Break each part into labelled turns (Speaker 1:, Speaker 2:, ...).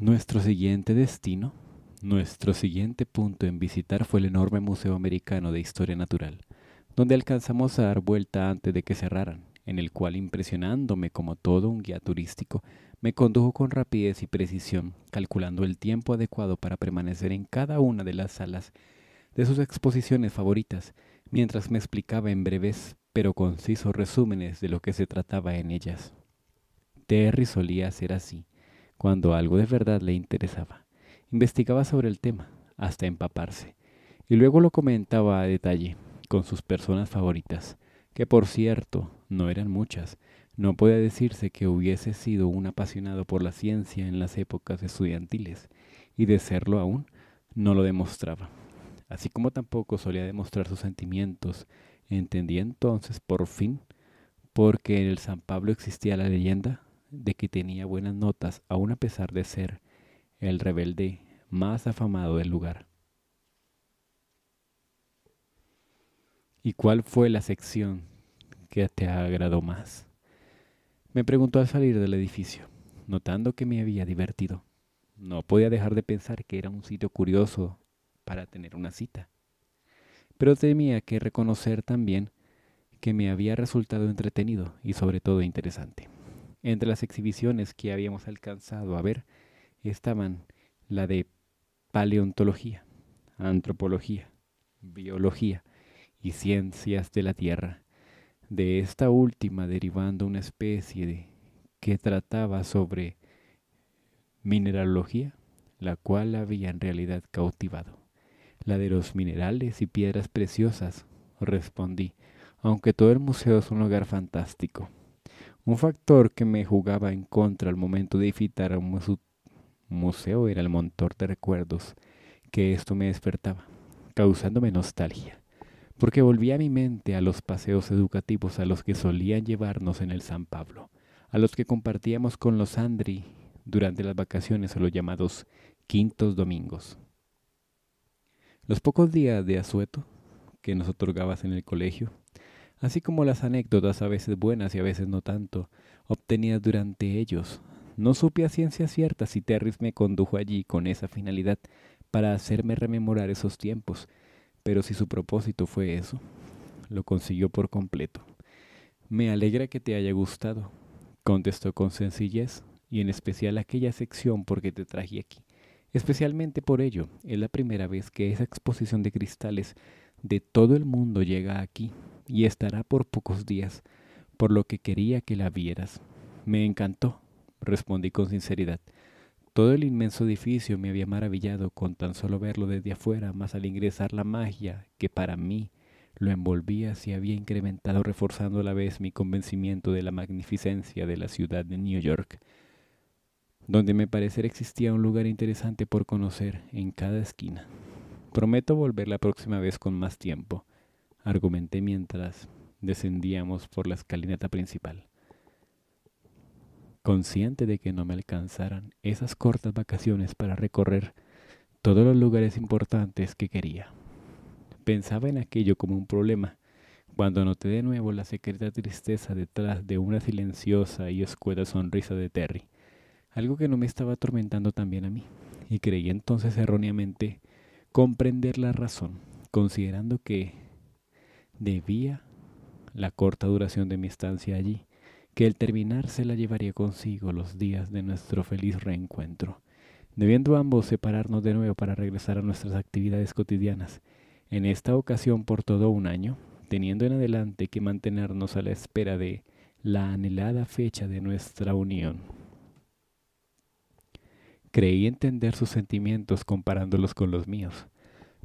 Speaker 1: Nuestro siguiente destino, nuestro siguiente punto en visitar fue el enorme Museo Americano de Historia Natural, donde alcanzamos a dar vuelta antes de que cerraran, en el cual impresionándome como todo un guía turístico, me condujo con rapidez y precisión, calculando el tiempo adecuado para permanecer en cada una de las salas de sus exposiciones favoritas, mientras me explicaba en breves pero concisos resúmenes de lo que se trataba en ellas. Terry solía ser así, cuando algo de verdad le interesaba. Investigaba sobre el tema, hasta empaparse, y luego lo comentaba a detalle con sus personas favoritas, que por cierto no eran muchas. No puede decirse que hubiese sido un apasionado por la ciencia en las épocas estudiantiles, y de serlo aún, no lo demostraba. Así como tampoco solía demostrar sus sentimientos, entendía entonces por fin porque en el San Pablo existía la leyenda de que tenía buenas notas, aun a pesar de ser el rebelde más afamado del lugar. ¿Y cuál fue la sección que te agradó más? Me preguntó al salir del edificio, notando que me había divertido. No podía dejar de pensar que era un sitio curioso para tener una cita. Pero tenía que reconocer también que me había resultado entretenido y sobre todo interesante. Entre las exhibiciones que habíamos alcanzado a ver estaban la de paleontología, antropología, biología y ciencias de la Tierra, de esta última derivando una especie que trataba sobre mineralogía, la cual había en realidad cautivado. La de los minerales y piedras preciosas, respondí, aunque todo el museo es un lugar fantástico. Un factor que me jugaba en contra al momento de visitar a un museo era el montón de recuerdos que esto me despertaba, causándome nostalgia, porque volvía a mi mente a los paseos educativos a los que solían llevarnos en el San Pablo, a los que compartíamos con los Andri durante las vacaciones o los llamados quintos domingos. Los pocos días de asueto que nos otorgabas en el colegio así como las anécdotas a veces buenas y a veces no tanto, obtenidas durante ellos. No supe a ciencia cierta si Terris me condujo allí con esa finalidad para hacerme rememorar esos tiempos, pero si su propósito fue eso, lo consiguió por completo. Me alegra que te haya gustado, contestó con sencillez, y en especial aquella sección porque te traje aquí. Especialmente por ello, es la primera vez que esa exposición de cristales de todo el mundo llega aquí y estará por pocos días, por lo que quería que la vieras. Me encantó, respondí con sinceridad. Todo el inmenso edificio me había maravillado con tan solo verlo desde afuera, más al ingresar la magia que para mí lo envolvía se había incrementado reforzando a la vez mi convencimiento de la magnificencia de la ciudad de New York, donde me parecer existía un lugar interesante por conocer en cada esquina. Prometo volver la próxima vez con más tiempo, argumenté mientras descendíamos por la escalinata principal. Consciente de que no me alcanzaran esas cortas vacaciones para recorrer todos los lugares importantes que quería. Pensaba en aquello como un problema, cuando noté de nuevo la secreta tristeza detrás de una silenciosa y escueta sonrisa de Terry, algo que no me estaba atormentando también a mí, y creí entonces erróneamente comprender la razón, considerando que debía la corta duración de mi estancia allí, que el terminar se la llevaría consigo los días de nuestro feliz reencuentro, debiendo ambos separarnos de nuevo para regresar a nuestras actividades cotidianas, en esta ocasión por todo un año, teniendo en adelante que mantenernos a la espera de la anhelada fecha de nuestra unión. Creí entender sus sentimientos comparándolos con los míos,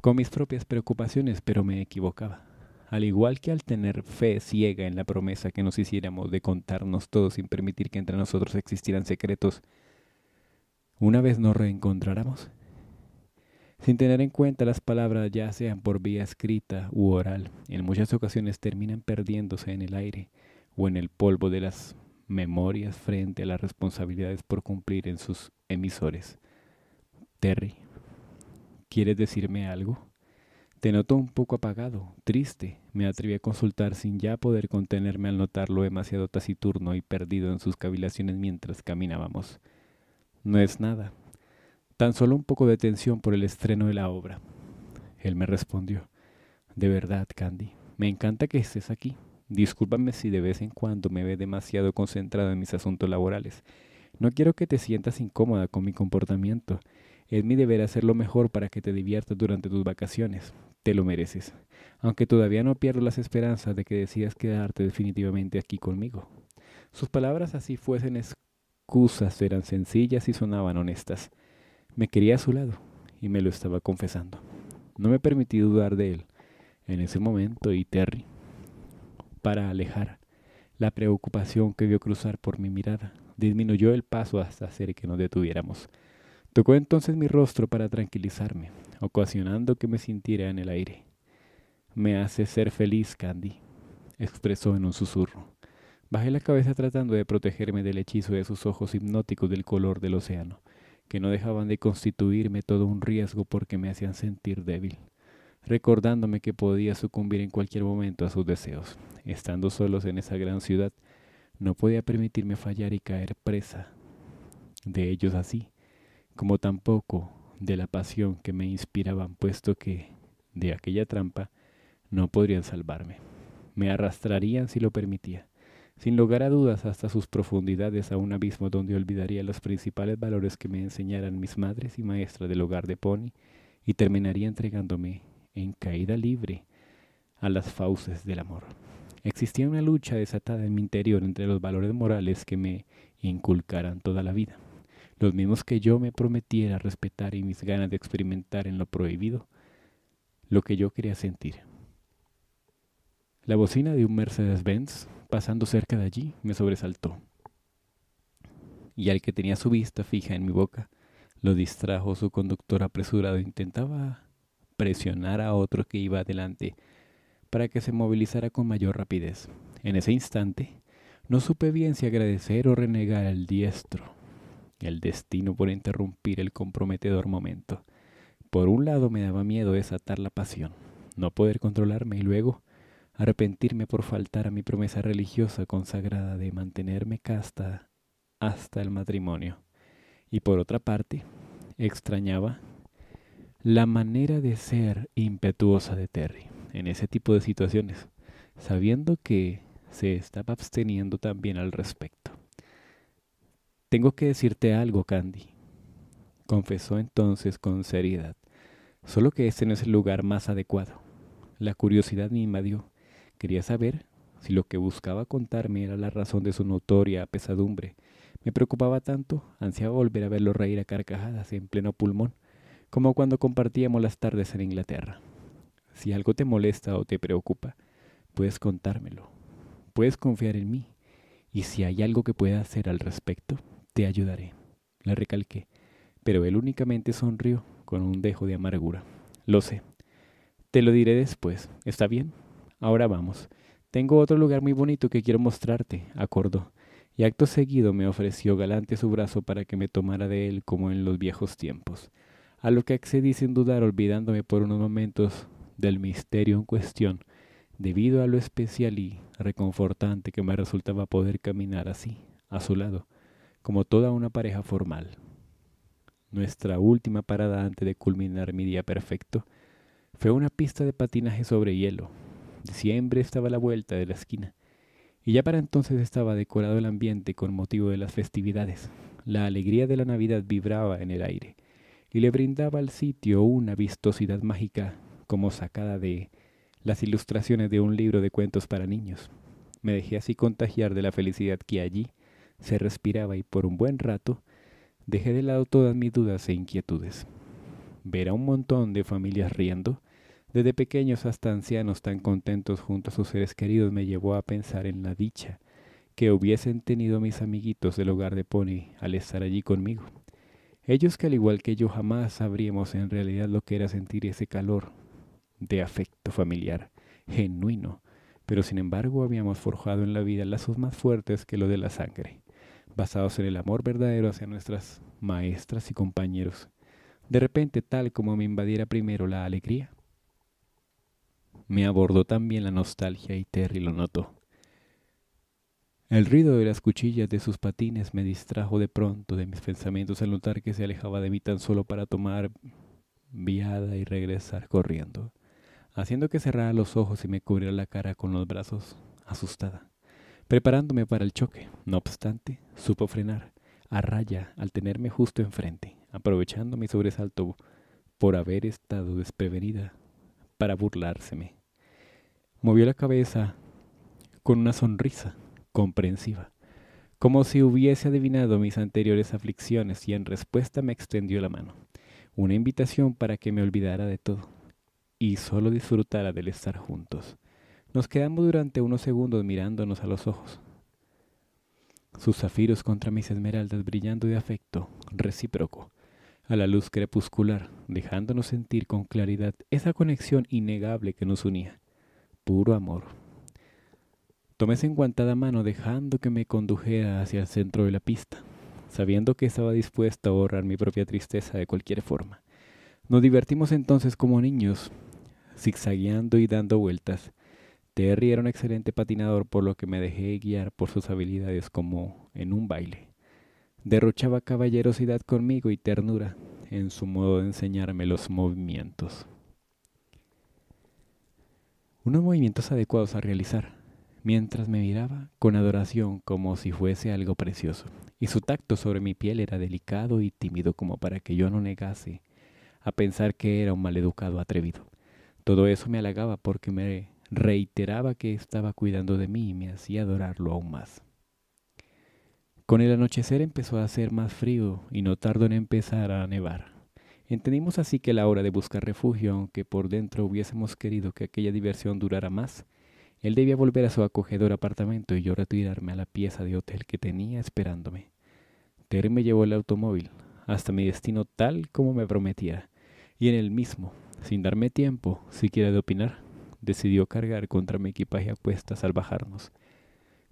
Speaker 1: con mis propias preocupaciones, pero me equivocaba. Al igual que al tener fe ciega en la promesa que nos hiciéramos de contarnos todo sin permitir que entre nosotros existieran secretos, una vez nos reencontráramos, sin tener en cuenta las palabras ya sean por vía escrita u oral, en muchas ocasiones terminan perdiéndose en el aire o en el polvo de las memorias frente a las responsabilidades por cumplir en sus emisores. Terry, ¿quieres decirme algo? Te noto un poco apagado, triste, me atreví a consultar sin ya poder contenerme al notarlo demasiado taciturno y perdido en sus cavilaciones mientras caminábamos. No es nada, tan solo un poco de tensión por el estreno de la obra. Él me respondió, de verdad, Candy, me encanta que estés aquí. Discúlpame si de vez en cuando me ve demasiado concentrado en mis asuntos laborales. No quiero que te sientas incómoda con mi comportamiento. Es mi deber hacer lo mejor para que te diviertas durante tus vacaciones. Te lo mereces. Aunque todavía no pierdo las esperanzas de que decidas quedarte definitivamente aquí conmigo. Sus palabras así fuesen excusas, eran sencillas y sonaban honestas. Me quería a su lado y me lo estaba confesando. No me permití dudar de él. En ese momento y Terry para alejar la preocupación que vio cruzar por mi mirada disminuyó el paso hasta hacer que nos detuviéramos. Tocó entonces mi rostro para tranquilizarme, ocasionando que me sintiera en el aire. Me hace ser feliz, Candy, expresó en un susurro. Bajé la cabeza tratando de protegerme del hechizo de sus ojos hipnóticos del color del océano, que no dejaban de constituirme todo un riesgo porque me hacían sentir débil, recordándome que podía sucumbir en cualquier momento a sus deseos, estando solos en esa gran ciudad no podía permitirme fallar y caer presa de ellos así, como tampoco de la pasión que me inspiraban, puesto que de aquella trampa no podrían salvarme. Me arrastrarían si lo permitía, sin lugar a dudas hasta sus profundidades a un abismo donde olvidaría los principales valores que me enseñaran mis madres y maestras del hogar de Pony y terminaría entregándome en caída libre a las fauces del amor. Existía una lucha desatada en mi interior entre los valores morales que me inculcaran toda la vida, los mismos que yo me prometiera respetar y mis ganas de experimentar en lo prohibido, lo que yo quería sentir. La bocina de un Mercedes-Benz pasando cerca de allí me sobresaltó, y al que tenía su vista fija en mi boca, lo distrajo su conductor apresurado. Intentaba presionar a otro que iba adelante para que se movilizara con mayor rapidez. En ese instante, no supe bien si agradecer o renegar al diestro, el destino por interrumpir el comprometedor momento. Por un lado me daba miedo desatar la pasión, no poder controlarme y luego arrepentirme por faltar a mi promesa religiosa consagrada de mantenerme casta hasta el matrimonio. Y por otra parte, extrañaba la manera de ser impetuosa de Terry en ese tipo de situaciones, sabiendo que se estaba absteniendo también al respecto. Tengo que decirte algo, Candy, confesó entonces con seriedad, solo que este no es el lugar más adecuado. La curiosidad me invadió. Quería saber si lo que buscaba contarme era la razón de su notoria pesadumbre. Me preocupaba tanto, ansiaba volver a verlo reír a carcajadas en pleno pulmón, como cuando compartíamos las tardes en Inglaterra. Si algo te molesta o te preocupa, puedes contármelo. Puedes confiar en mí. Y si hay algo que pueda hacer al respecto, te ayudaré. Le recalqué. Pero él únicamente sonrió con un dejo de amargura. Lo sé. Te lo diré después. ¿Está bien? Ahora vamos. Tengo otro lugar muy bonito que quiero mostrarte, acordó. Y acto seguido me ofreció galante su brazo para que me tomara de él como en los viejos tiempos. A lo que accedí sin dudar, olvidándome por unos momentos del misterio en cuestión, debido a lo especial y reconfortante que me resultaba poder caminar así, a su lado, como toda una pareja formal. Nuestra última parada antes de culminar mi día perfecto fue una pista de patinaje sobre hielo. Diciembre estaba a la vuelta de la esquina, y ya para entonces estaba decorado el ambiente con motivo de las festividades. La alegría de la Navidad vibraba en el aire y le brindaba al sitio una vistosidad mágica como sacada de las ilustraciones de un libro de cuentos para niños. Me dejé así contagiar de la felicidad que allí se respiraba y por un buen rato dejé de lado todas mis dudas e inquietudes. Ver a un montón de familias riendo, desde pequeños hasta ancianos tan contentos junto a sus seres queridos, me llevó a pensar en la dicha que hubiesen tenido mis amiguitos del hogar de Pony al estar allí conmigo. Ellos que al igual que yo jamás sabríamos en realidad lo que era sentir ese calor de afecto familiar, genuino, pero sin embargo habíamos forjado en la vida lazos más fuertes que los de la sangre, basados en el amor verdadero hacia nuestras maestras y compañeros. De repente, tal como me invadiera primero la alegría, me abordó también la nostalgia y Terry lo notó. El ruido de las cuchillas de sus patines me distrajo de pronto de mis pensamientos al notar que se alejaba de mí tan solo para tomar viada y regresar corriendo haciendo que cerrara los ojos y me cubriera la cara con los brazos, asustada, preparándome para el choque. No obstante, supo frenar, a raya, al tenerme justo enfrente, aprovechando mi sobresalto por haber estado desprevenida, para burlárseme. Movió la cabeza con una sonrisa comprensiva, como si hubiese adivinado mis anteriores aflicciones y en respuesta me extendió la mano, una invitación para que me olvidara de todo y solo disfrutara del estar juntos. Nos quedamos durante unos segundos mirándonos a los ojos. Sus zafiros contra mis esmeraldas brillando de afecto recíproco, a la luz crepuscular, dejándonos sentir con claridad esa conexión innegable que nos unía. Puro amor. Tomé esa enguantada mano dejando que me condujera hacia el centro de la pista, sabiendo que estaba dispuesta a ahorrar mi propia tristeza de cualquier forma. Nos divertimos entonces como niños, zigzagueando y dando vueltas. Terry era un excelente patinador, por lo que me dejé guiar por sus habilidades como en un baile. Derrochaba caballerosidad conmigo y ternura en su modo de enseñarme los movimientos. Unos movimientos adecuados a realizar, mientras me miraba con adoración como si fuese algo precioso, y su tacto sobre mi piel era delicado y tímido como para que yo no negase a pensar que era un maleducado atrevido. Todo eso me halagaba porque me reiteraba que estaba cuidando de mí y me hacía adorarlo aún más. Con el anochecer empezó a hacer más frío y no tardó en empezar a nevar. Entendimos así que la hora de buscar refugio, aunque por dentro hubiésemos querido que aquella diversión durara más, él debía volver a su acogedor apartamento y yo retirarme a la pieza de hotel que tenía esperándome. Terry me llevó el automóvil hasta mi destino tal como me prometía y en el mismo sin darme tiempo siquiera de opinar, decidió cargar contra mi equipaje a cuestas al bajarnos.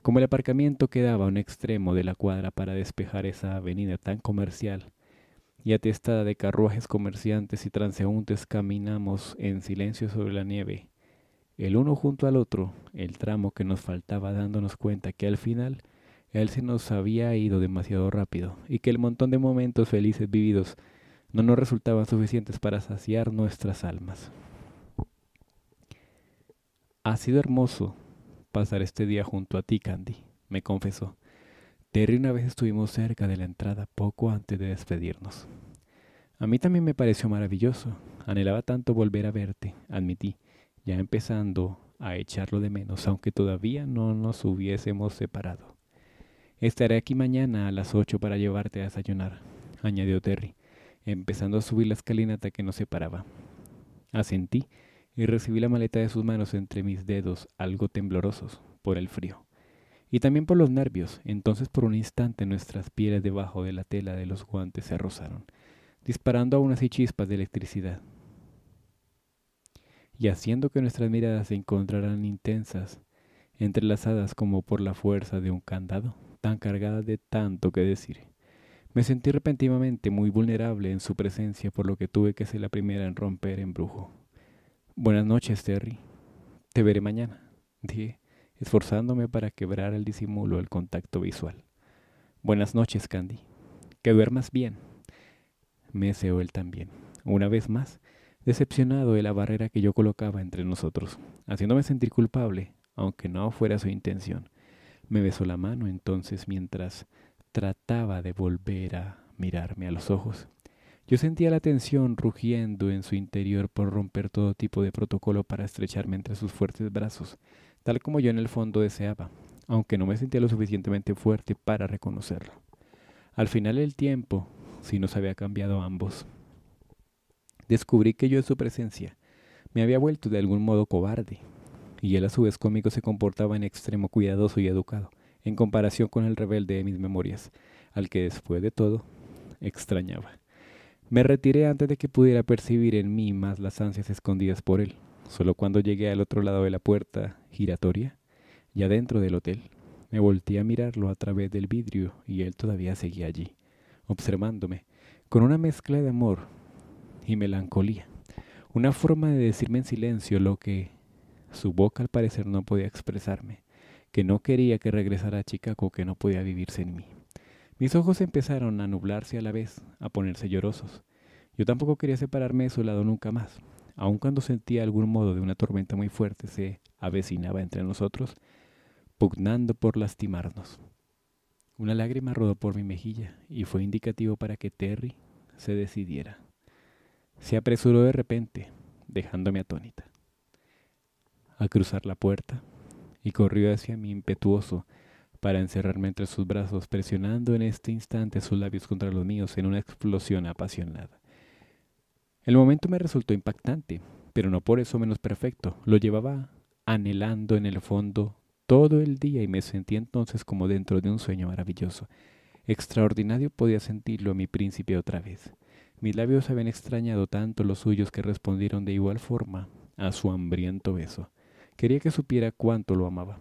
Speaker 1: Como el aparcamiento quedaba a un extremo de la cuadra para despejar esa avenida tan comercial y atestada de carruajes comerciantes y transeúntes, caminamos en silencio sobre la nieve, el uno junto al otro, el tramo que nos faltaba dándonos cuenta que al final él se nos había ido demasiado rápido y que el montón de momentos felices vividos no nos resultaban suficientes para saciar nuestras almas. Ha sido hermoso pasar este día junto a ti, Candy, me confesó. Terry una vez estuvimos cerca de la entrada poco antes de despedirnos. A mí también me pareció maravilloso. Anhelaba tanto volver a verte, admití, ya empezando a echarlo de menos, aunque todavía no nos hubiésemos separado. Estaré aquí mañana a las ocho para llevarte a desayunar, añadió Terry empezando a subir la escalinata que nos separaba. Asentí y recibí la maleta de sus manos entre mis dedos, algo temblorosos por el frío. Y también por los nervios. Entonces por un instante nuestras pieles debajo de la tela de los guantes se rozaron, disparando aún así chispas de electricidad. Y haciendo que nuestras miradas se encontraran intensas, entrelazadas como por la fuerza de un candado, tan cargadas de tanto que decir. Me sentí repentinamente muy vulnerable en su presencia, por lo que tuve que ser la primera en romper embrujo. Buenas noches, Terry. Te veré mañana, dije, esforzándome para quebrar el disimulo del contacto visual. Buenas noches, Candy. Que duermas bien. me deseó él también. Una vez más, decepcionado de la barrera que yo colocaba entre nosotros, haciéndome sentir culpable, aunque no fuera su intención. Me besó la mano entonces mientras trataba de volver a mirarme a los ojos. Yo sentía la tensión rugiendo en su interior por romper todo tipo de protocolo para estrecharme entre sus fuertes brazos, tal como yo en el fondo deseaba, aunque no me sentía lo suficientemente fuerte para reconocerlo. Al final el tiempo, si nos había cambiado ambos, descubrí que yo en su presencia me había vuelto de algún modo cobarde, y él a su vez conmigo se comportaba en extremo cuidadoso y educado en comparación con el rebelde de mis memorias, al que después de todo extrañaba. Me retiré antes de que pudiera percibir en mí más las ansias escondidas por él. Solo cuando llegué al otro lado de la puerta giratoria, ya dentro del hotel, me volteé a mirarlo a través del vidrio y él todavía seguía allí, observándome, con una mezcla de amor y melancolía, una forma de decirme en silencio lo que su boca al parecer no podía expresarme que no quería que regresara a Chicago, que no podía vivirse sin mí. Mis ojos empezaron a nublarse a la vez, a ponerse llorosos. Yo tampoco quería separarme de su lado nunca más. Aun cuando sentía algún modo de una tormenta muy fuerte se avecinaba entre nosotros, pugnando por lastimarnos. Una lágrima rodó por mi mejilla y fue indicativo para que Terry se decidiera. Se apresuró de repente, dejándome atónita. A cruzar la puerta, y corrió hacia mí impetuoso para encerrarme entre sus brazos, presionando en este instante sus labios contra los míos en una explosión apasionada. El momento me resultó impactante, pero no por eso menos perfecto. Lo llevaba anhelando en el fondo todo el día y me sentí entonces como dentro de un sueño maravilloso. Extraordinario podía sentirlo a mi príncipe otra vez. Mis labios habían extrañado tanto los suyos que respondieron de igual forma a su hambriento beso. Quería que supiera cuánto lo amaba.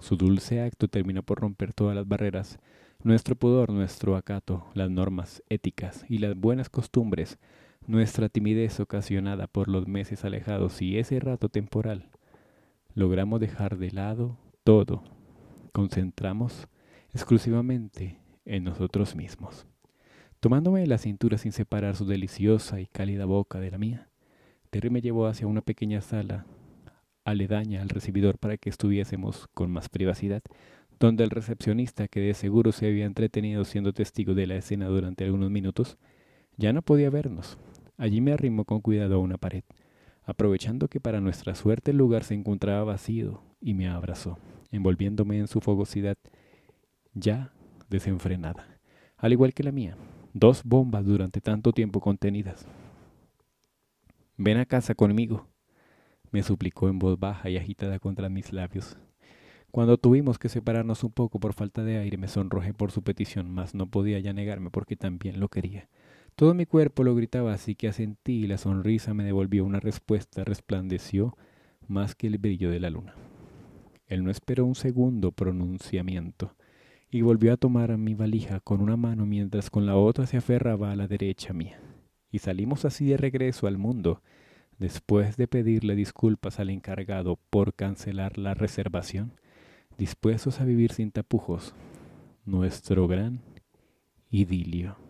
Speaker 1: Su dulce acto terminó por romper todas las barreras, nuestro pudor, nuestro acato, las normas éticas y las buenas costumbres, nuestra timidez ocasionada por los meses alejados y ese rato temporal. Logramos dejar de lado todo. Concentramos exclusivamente en nosotros mismos. Tomándome la cintura sin separar su deliciosa y cálida boca de la mía, Terry me llevó hacia una pequeña sala aledaña al recibidor para que estuviésemos con más privacidad, donde el recepcionista, que de seguro se había entretenido siendo testigo de la escena durante algunos minutos, ya no podía vernos. Allí me arrimó con cuidado a una pared, aprovechando que para nuestra suerte el lugar se encontraba vacío, y me abrazó, envolviéndome en su fogosidad ya desenfrenada, al igual que la mía, dos bombas durante tanto tiempo contenidas. Ven a casa conmigo, me suplicó en voz baja y agitada contra mis labios. Cuando tuvimos que separarnos un poco por falta de aire, me sonrojé por su petición, mas no podía ya negarme porque también lo quería. Todo mi cuerpo lo gritaba, así que asentí y la sonrisa me devolvió una respuesta, resplandeció más que el brillo de la luna. Él no esperó un segundo pronunciamiento y volvió a tomar mi valija con una mano mientras con la otra se aferraba a la derecha mía. Y salimos así de regreso al mundo después de pedirle disculpas al encargado por cancelar la reservación, dispuestos a vivir sin tapujos, nuestro gran idilio.